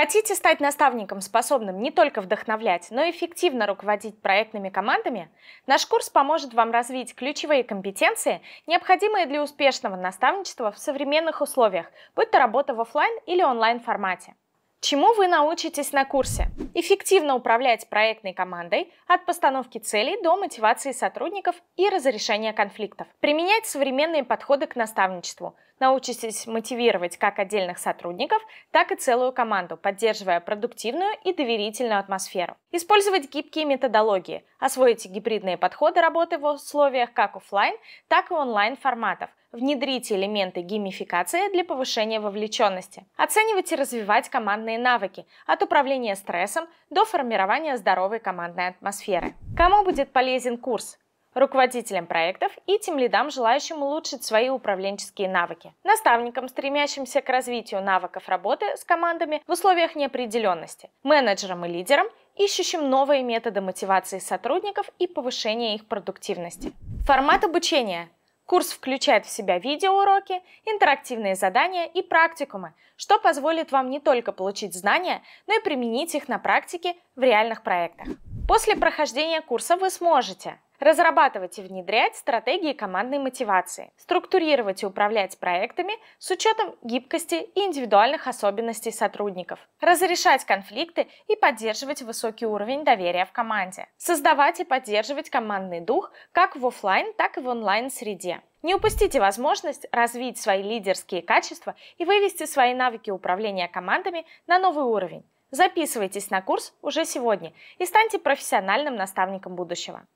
Хотите стать наставником, способным не только вдохновлять, но и эффективно руководить проектными командами? Наш курс поможет вам развить ключевые компетенции, необходимые для успешного наставничества в современных условиях, будь то работа в офлайн или онлайн формате. Чему вы научитесь на курсе? Эффективно управлять проектной командой от постановки целей до мотивации сотрудников и разрешения конфликтов. Применять современные подходы к наставничеству, научитесь мотивировать как отдельных сотрудников, так и целую команду, поддерживая продуктивную и доверительную атмосферу. Использовать гибкие методологии, освоите гибридные подходы работы в условиях как офлайн, так и онлайн форматов, внедрите элементы геймификации для повышения вовлеченности. Оценивать и развивать командные навыки от управления стрессом до формирования здоровой командной атмосферы. Кому будет полезен курс? руководителям проектов и тем лидам, желающим улучшить свои управленческие навыки, наставникам, стремящимся к развитию навыков работы с командами в условиях неопределенности, менеджерам и лидерам, ищущим новые методы мотивации сотрудников и повышения их продуктивности. Формат обучения Курс включает в себя видеоуроки, интерактивные задания и практикумы, что позволит вам не только получить знания, но и применить их на практике в реальных проектах. После прохождения курса вы сможете разрабатывать и внедрять стратегии командной мотивации, структурировать и управлять проектами с учетом гибкости и индивидуальных особенностей сотрудников, разрешать конфликты и поддерживать высокий уровень доверия в команде, создавать и поддерживать командный дух как в офлайн, так и в онлайн среде. Не упустите возможность развить свои лидерские качества и вывести свои навыки управления командами на новый уровень. Записывайтесь на курс уже сегодня и станьте профессиональным наставником будущего.